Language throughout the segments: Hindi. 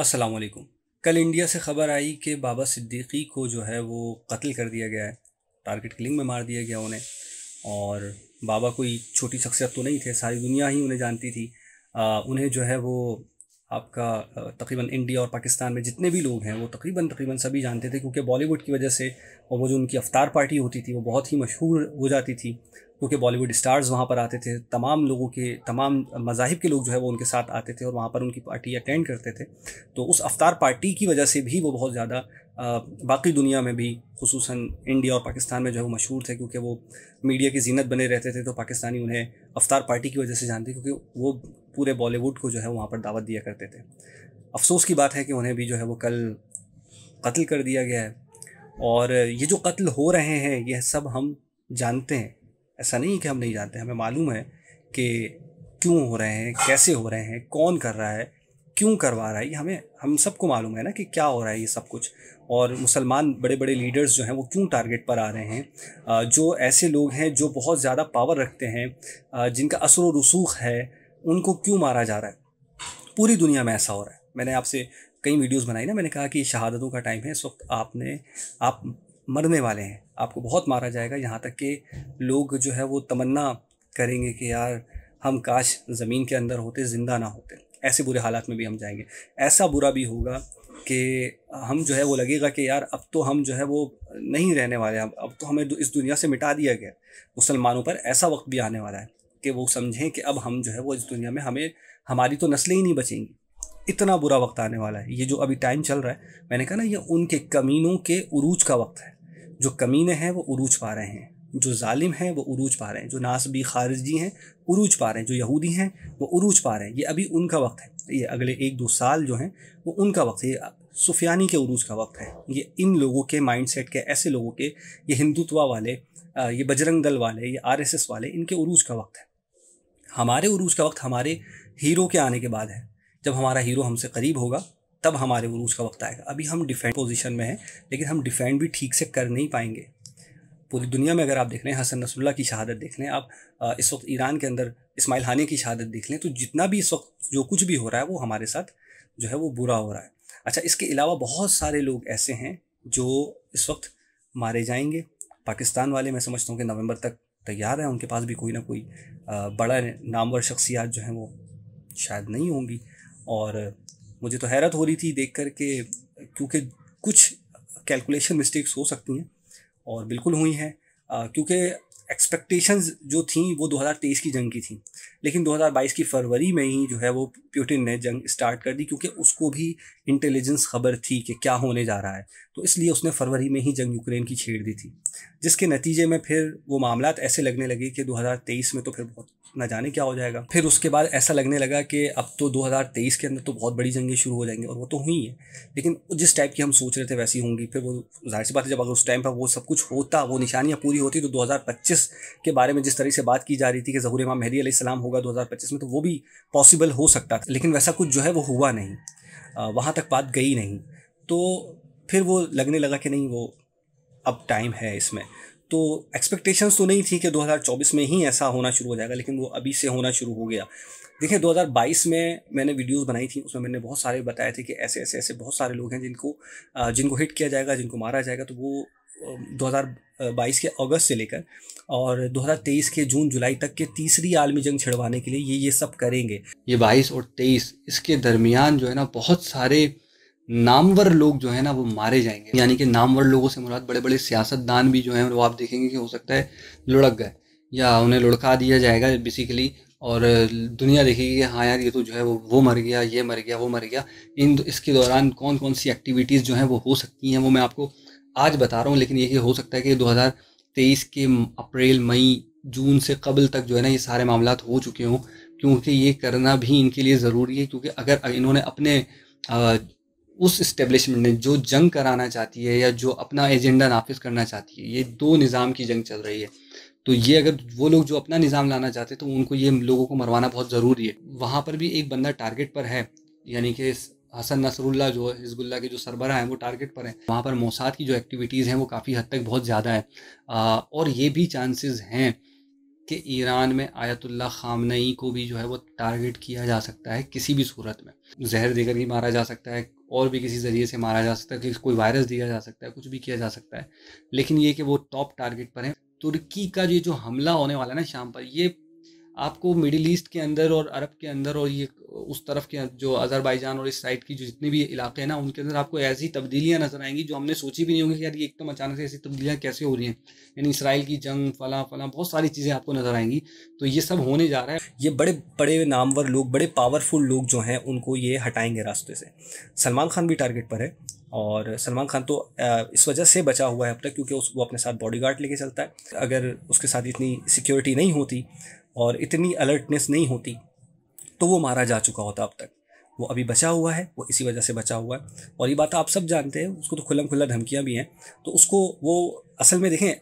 अस्सलाम वालेकुम कल इंडिया से ख़बर आई कि बाबा सिद्दीकी को जो है वो कत्ल कर दिया गया है टारगेट किलिंग में मार दिया गया उन्हें और बाबा कोई छोटी शख्सियत तो नहीं थे सारी दुनिया ही उन्हें जानती थी आ, उन्हें जो है वो आपका तकरीबन इंडिया और पाकिस्तान में जितने भी लोग हैं वो तकरीबन तकरीबन सभी जानते थे क्योंकि बॉलीवुड की वजह से और वो जो उनकी अवतार पार्टी होती थी वो बहुत ही मशहूर हो जाती थी क्योंकि बॉलीवुड स्टार्स वहाँ पर आते थे तमाम लोगों के तमाम मजाहब के लोग जो है वो उनके साथ आते थे और वहाँ पर उनकी पार्टी अटेंड करते थे तो उस अवतार पार्टी की वजह से भी वो बहुत ज़्यादा बाकी दुनिया में भी खसूस इंडिया और पाकिस्तान में जो है वो मशहूर थे क्योंकि वो मीडिया की जीनत बने रहते थे तो पाकिस्तानी उन्हें अफ्तार पार्टी की वजह से जानते क्योंकि वो पूरे बॉलीवुड को जो है वहाँ पर दावत दिया करते थे अफसोस की बात है कि उन्हें भी जो है वो कल कत्ल कर दिया गया है और ये जो कत्ल हो रहे हैं यह सब हम जानते हैं ऐसा नहीं कि हम नहीं जानते हमें मालूम है कि क्यों हो रहे हैं कैसे हो रहे हैं कौन कर रहा है क्यों करवा रहा है ये हमें हम सबको मालूम है ना कि क्या हो रहा है ये सब कुछ और मुसलमान बड़े बड़े लीडर्स जो हैं वो क्यों टारगेट पर आ रहे हैं जो ऐसे लोग हैं जो बहुत ज़्यादा पावर रखते हैं जिनका असर रसूख है उनको क्यों मारा जा रहा है पूरी दुनिया में ऐसा हो रहा है मैंने आपसे कई वीडियोस बनाई ना मैंने कहा कि शहादतों का टाइम है इस वक्त आपने आप मरने वाले हैं आपको बहुत मारा जाएगा यहाँ तक कि लोग जो है वो तमन्ना करेंगे कि यार हम काश ज़मीन के अंदर होते ज़िंदा ना होते ऐसे बुरे हालात में भी हम जाएंगे ऐसा बुरा भी होगा कि हम जो है वो लगेगा कि यार अब तो हम जो है वो नहीं रहने वाले हैं अब तो हमें इस दुनिया से मिटा दिया गया मुसलमानों पर ऐसा वक्त भी आने वाला है कि वो समझें कि अब हम जो है वो इस दुनिया में हमें हमारी तो नस्लें ही नहीं बचेंगी इतना बुरा वक्त आने वाला है ये जो अभी टाइम चल रहा है मैंने कहा ना ये उनके कमीनों के उरूज का वक्त है जो कमीने हैं वो उरूज पा रहे हैं जो ालिम हैं वो उरूज पा रहे हैं जो नासबी खारजी हैं उरूज पा रहे हैं जो यहूदी हैं वो उरूज पा रहे हैं ये अभी उनका वक्त है ये अगले एक दो साल जो हैं वो उनका वक्त है ये सुफियानी के उरूज का वक्त है ये इन लोगों के माइंडसेट के ऐसे लोगों के ये हिंदुत्वा वाले ये बजरंग दल वाले ये आर वाले इनके उरूज का वक्त है हमारे उरूज का वक्त हमारे हीरो के आने के बाद है जब हमारा हीरो हमसे करीब होगा तब हमारे उरूज का वक्त आएगा अभी हम डिफेंड पोजीशन में हैं लेकिन हम डिफेंड भी ठीक से कर नहीं पाएंगे पूरी दुनिया में अगर आप देख रहे हैं हसन नसरुल्ला की शहादत देख लें आप इस वक्त ईरान के अंदर इस्माइल हानी की शहादत देख लें तो जितना भी इस वक्त जो कुछ भी हो रहा है वो हमारे साथ जो है वो बुरा हो रहा है अच्छा इसके अलावा बहुत सारे लोग ऐसे हैं जो इस वक्त मारे जाएंगे पाकिस्तान वाले मैं समझता हूँ कि नवंबर तक तैयार हैं उनके पास भी कोई ना कोई बड़ा नामवर शख्सियात जो हैं वो शायद नहीं होंगी और मुझे तो हैरत हो रही थी देख कर के क्योंकि कुछ कैलकुलेशन मिस्टेक्स हो सकती हैं और बिल्कुल हुई हैं क्योंकि एक्सपेक्टेशंस जो थी वो 2023 की जंग की थी लेकिन 2022 की फरवरी में ही जो है वो प्यूटिन ने जंग स्टार्ट कर दी क्योंकि उसको भी इंटेलिजेंस खबर थी कि क्या होने जा रहा है तो इसलिए उसने फरवरी में ही जंग यूक्रेन की छेड़ दी थी जिसके नतीजे में फिर वो मामला ऐसे लगने लगे कि 2023 में तो फिर बहुत ना जाने क्या हो जाएगा फिर उसके बाद ऐसा लगने लगा कि अब तो 2023 के अंदर तो बहुत बड़ी जंगें शुरू हो जाएंगी और वो तो हुई हैं लेकिन जिस टाइप की हम सोच रहे थे वैसी होंगी फिर वो जाहिर सी बात है जब अगर उस टाइम पर वो सब कुछ होता वो निशानियाँ पूरी होती तो दो के बारे में जिस तरह से बात की जा रही थी कि जहूर इमाम मेहदी सलाम होगा दो में तो वो भी पॉसिबल हो सकता था लेकिन वैसा कुछ जो है वो हुआ नहीं वहाँ तक बात गई नहीं तो फिर वो लगने लगा कि नहीं वो अब टाइम है इसमें तो एक्सपेक्टेशंस तो नहीं थी कि 2024 में ही ऐसा होना शुरू हो जाएगा लेकिन वो अभी से होना शुरू हो गया देखिए 2022 में मैंने वीडियोस बनाई थी उसमें मैंने बहुत सारे बताए थे कि ऐसे ऐसे ऐसे बहुत सारे लोग हैं जिनको जिनको हिट किया जाएगा जिनको मारा जाएगा तो वो 2022 के अगस्त से लेकर और 2023 के जून जुलाई तक के तीसरी आलमी जंग छिड़वाने के लिए ये ये सब करेंगे ये 22 और 23 इसके दरमियान जो है ना बहुत सारे नामवर लोग जो है ना वो मारे जाएंगे यानी कि नामवर लोगों से मुराद बड़े बड़े सियासतदान भी जो है वो आप देखेंगे कि हो सकता है लुढ़क गए या उन्हें लुढ़का दिया जाएगा बेसिकली और दुनिया देखेगी कि हाँ यार ये तो जो है वो वो मर गया ये मर गया वो मर गया इन इसके दौरान कौन कौन सी एक्टिविटीज़ जो हैं वो हो सकती हैं वो मैं आपको आज बता रहा हूँ लेकिन ये हो सकता है कि 2023 के अप्रैल मई जून से कबल तक जो है ना ये सारे मामला हो चुके हों क्योंकि ये करना भी इनके लिए ज़रूरी है क्योंकि अगर इन्होंने अपने उस इस्टेब्लिशमेंट ने जो जंग कराना चाहती है या जो अपना एजेंडा नाफिज करना चाहती है ये दो निज़ाम की जंग चल रही है तो ये अगर वो लोग जो अपना निज़ाम लाना चाहते हैं तो उनको ये लोगों को मरवाना बहुत ज़रूरी है वहाँ पर भी एक बंदा टारगेट पर है यानी कि हसन नसरुल्ला जो हिजबुल्ला के जो सरबरा हैं वो टारगेट पर हैं वहाँ पर मौसाद की जो एक्टिविटीज़ हैं वो काफ़ी हद तक बहुत ज़्यादा है आ, और ये भी चांसेस हैं कि ईरान में आयतुल्ला खामनई को भी जो है वो टारगेट किया जा सकता है किसी भी सूरत में जहर देकर भी मारा जा सकता है और भी किसी ज़रिए से मारा जा सकता है कि कोई वायरस दिया जा सकता है कुछ भी किया जा सकता है लेकिन ये कि वो टॉप टारगेट पर है तुर्की का ये जो हमला होने वाला है ना शाम पर ये आपको मिडिल ईस्ट के अंदर और अरब के अंदर और ये उस तरफ के जो अजरबैजान और इस साइड की जो जितने भी इलाके हैं ना उनके अंदर आपको ऐसी तब्दीलियाँ नजर आएंगी जो हमने सोची भी नहीं होंगी कि यार ये एकदम तो अचानक से ऐसी तब्दीलियाँ कैसे हो रही हैं यानी इसराइल की जंग फला फला बहुत सारी चीज़ें आपको नजर आएंगी तो ये सब होने जा रहा है ये बड़े बड़े नामवर लोग बड़े पावरफुल लोग जो हैं उनको ये हटाएंगे रास्ते से सलमान खान भी टारगेट पर है और सलमान खान तो इस वजह से बचा हुआ है अब तक क्योंकि उस वो अपने साथ बॉडीगार्ड लेके चलता है अगर उसके साथ इतनी सिक्योरिटी नहीं होती और इतनी अलर्टनेस नहीं होती तो वो मारा जा चुका होता अब तक वो अभी बचा हुआ है वो इसी वजह से बचा हुआ है और ये बात आप सब जानते हैं उसको तो खुला खुला धमकियाँ भी हैं तो उसको वो असल में देखें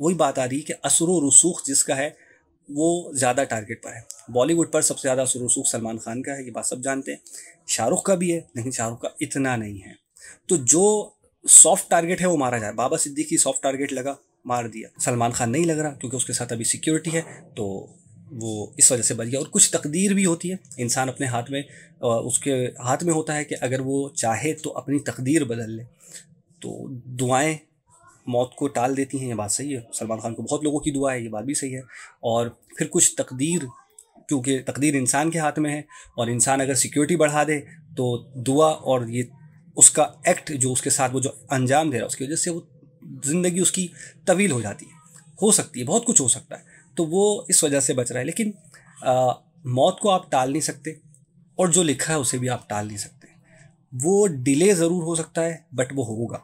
वही बात आ रही है कि असर रसूख जिसका है वो ज़्यादा टारगेट पर है बॉलीवुड पर सबसे ज़्यादा असर रसूख सलमान खान का है ये बात सब जानते हैं शाहरुख का भी है लेकिन शाहरुख का इतना नहीं है तो जो सॉफ्ट टारगेट है वो मारा जाए बाबा सिद्दीकी सॉफ्ट टारगेट लगा मार दिया सलमान खान नहीं लग रहा क्योंकि उसके साथ अभी सिक्योरिटी है तो वो इस वजह से बच गया और कुछ तकदीर भी होती है इंसान अपने हाथ में उसके हाथ में होता है कि अगर वो चाहे तो अपनी तकदीर बदल ले तो दुआएं मौत को टाल देती हैं ये बात सही है सलमान खान को बहुत लोगों की दुआ है ये बात भी सही है और फिर कुछ तकदीर क्योंकि तकदीर इंसान के हाथ में है और इंसान अगर सिक्योरिटी बढ़ा दे तो दुआ और ये उसका एक्ट जो उसके साथ वो जो अंजाम दे रहा है उसकी वजह से वो ज़िंदगी उसकी तवील हो जाती है हो सकती है बहुत कुछ हो सकता है तो वो इस वजह से बच रहा है लेकिन आ, मौत को आप टाल नहीं सकते और जो लिखा है उसे भी आप टाल नहीं सकते वो डिले ज़रूर हो सकता है बट वो होगा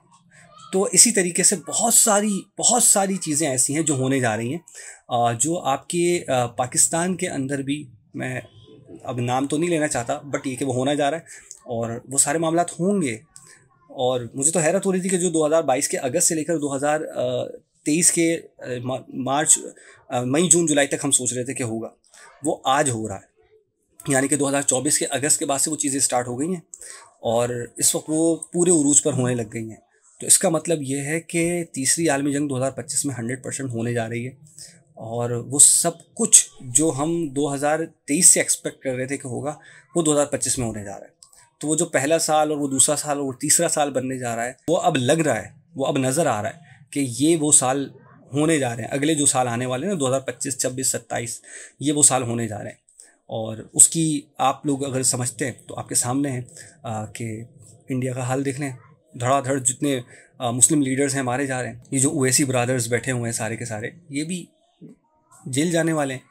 तो इसी तरीके से बहुत सारी बहुत सारी चीज़ें ऐसी हैं जो होने जा रही हैं जो आपके पाकिस्तान के अंदर भी मैं अब नाम तो नहीं लेना चाहता बट ये कि वो होना जा रहा है और वो सारे मामला होंगे और मुझे तो हैरत हो रही थी कि जो 2022 के अगस्त से लेकर तेईस के मार्च मई जून जुलाई तक हम सोच रहे थे कि होगा वो आज हो रहा है यानी कि 2024 के अगस्त के बाद से वो चीज़ें स्टार्ट हो गई हैं और इस वक्त वो पूरे उरूज पर होने लग गई हैं तो इसका मतलब ये है कि तीसरी आलमी जंग 2025 में 100 परसेंट होने जा रही है और वो सब कुछ जो हम 2023 से एक्सपेक्ट कर रहे थे कि होगा वो 2025 में होने जा रहा है तो वो जो पहला साल और वो दूसरा साल और तीसरा साल बनने जा रहा है वो अब लग रहा है वो अब नज़र आ रहा है कि ये वो साल होने जा रहे हैं अगले जो साल आने वाले हैं ना पच्चीस छब्बीस सत्ताईस ये वो साल होने जा रहे हैं और उसकी आप लोग अगर समझते हैं तो आपके सामने हैं कि इंडिया का हाल देख लें धड़ाधड़ जितने आ, मुस्लिम लीडर्स हैं मारे जा रहे हैं ये जो ओएसी ब्रदर्स बैठे हुए हैं सारे के सारे ये भी जेल जाने वाले हैं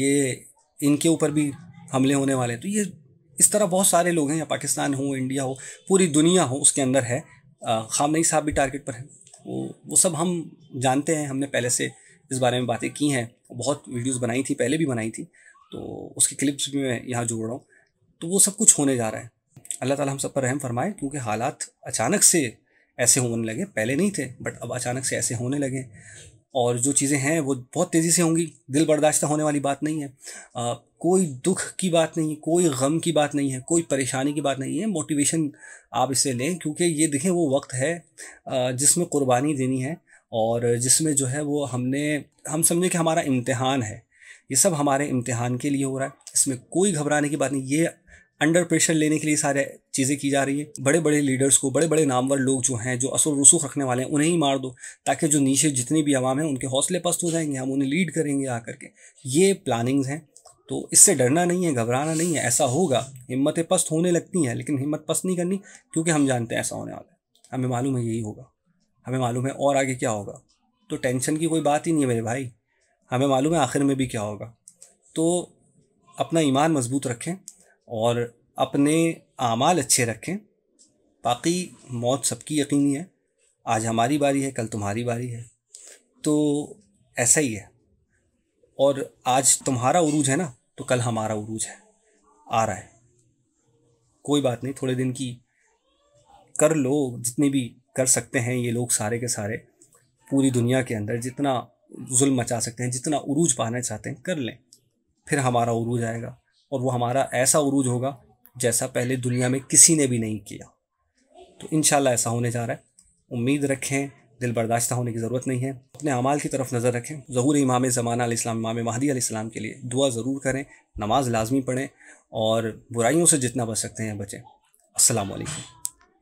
ये इनके ऊपर भी हमले होने वाले हैं तो ये इस तरह बहुत सारे लोग हैं या पाकिस्तान हो इंडिया हो पूरी दुनिया हो उसके अंदर है खामनई साहब भी टारगेट पर हैं वो वो सब हम जानते हैं हमने पहले से इस बारे में बातें की हैं बहुत वीडियोस बनाई थी पहले भी बनाई थी तो उसकी क्लिप्स भी मैं यहाँ जोड़ रहा हूँ तो वो सब कुछ होने जा रहा है अल्लाह ताला हम सब पर रहम फरमाए क्योंकि हालात अचानक से ऐसे होने लगे पहले नहीं थे बट अब अचानक से ऐसे होने लगे और जो चीज़ें हैं वो बहुत तेज़ी से होंगी दिल बर्दाश्त होने वाली बात नहीं है आ, कोई दुख की बात नहीं है कोई गम की बात नहीं है कोई परेशानी की बात नहीं है मोटिवेशन आप इसे लें क्योंकि ये देखें वो वक्त है जिसमें क़ुरबानी देनी है और जिसमें जो है वो हमने हम समझे कि हमारा इम्तहान है ये सब हमारे इम्तहान के लिए हो रहा है इसमें कोई घबराने की बात नहीं ये अंडर प्रेशर लेने के लिए सारे चीज़ें की जा रही है बड़े बड़े लीडर्स को बड़े बड़े नामवर लोग जो हैं जो असर रसूख रखने वाले हैं उन्हें ही मार दो ताकि जो नीचे जितनी भी आवाम हैं उनके हौसले पस्त हो जाएंगे हम उन्हें लीड करेंगे आ के ये प्लानिंग्स हैं तो इससे डरना नहीं है घबराना नहीं है ऐसा होगा हिम्मतें पस्त होने लगती हैं लेकिन हिम्मत पस्त नहीं करनी क्योंकि हम जानते हैं ऐसा होने वाला है हमें मालूम है यही होगा हमें मालूम है और आगे क्या होगा तो टेंशन की कोई बात ही नहीं है मेरे भाई हमें मालूम है आखिर में भी क्या होगा तो अपना ईमान मजबूत रखें और अपने आमाल अच्छे रखें बाकी मौत सबकी यकीनी है आज हमारी बारी है कल तुम्हारी बारी है तो ऐसा ही है और आज तुम्हारा उरूज है ना तो कल हमारा उरूज है आ रहा है कोई बात नहीं थोड़े दिन की कर लो जितने भी कर सकते हैं ये लोग सारे के सारे पूरी दुनिया के अंदर जितना जुल्म मचा सकते हैं जितना उरूज पाना चाहते हैं कर लें फिर हमारा उरूज आएगा और वो हमारा ऐसा उरूज होगा जैसा पहले दुनिया में किसी ने भी नहीं किया तो इन ऐसा होने जा रहा है उम्मीद रखें दिल बर्दाश्त होने की ज़रूरत नहीं है अपने अमाल की तरफ नज़र रखें ज़हूर इमाम ज़माना इस्लाम इमाम महदी इस्लाम के लिए दुआ ज़रूर करें नमाज लाजमी पढ़ें और बुराइयों से जितना बच सकते हैं बचें असलकम